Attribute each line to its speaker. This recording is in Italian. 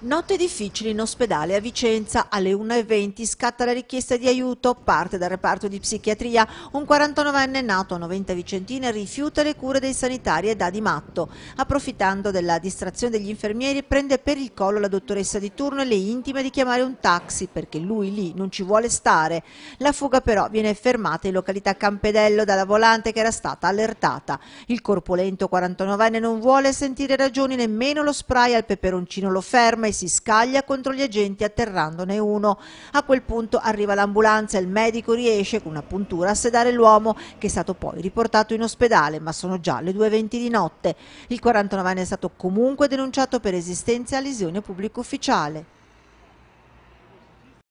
Speaker 1: Notte difficile in ospedale a Vicenza. Alle 1.20 scatta la richiesta di aiuto. Parte dal reparto di psichiatria. Un 49enne nato a 90 Vicentina rifiuta le cure dei sanitari e dà di matto. Approfittando della distrazione degli infermieri prende per il collo la dottoressa di turno e le intima di chiamare un taxi perché lui lì non ci vuole stare. La fuga però viene fermata in località Campedello dalla volante che era stata allertata. Il corpulento 49enne non vuole sentire ragioni nemmeno lo spray al peperoncino lo ferma e si scaglia contro gli agenti atterrandone uno. A quel punto arriva l'ambulanza e il medico riesce con una puntura a sedare l'uomo che è stato poi riportato in ospedale ma sono già le 2.20 di notte. Il 49enne è stato comunque denunciato per esistenza a lesione pubblico ufficiale.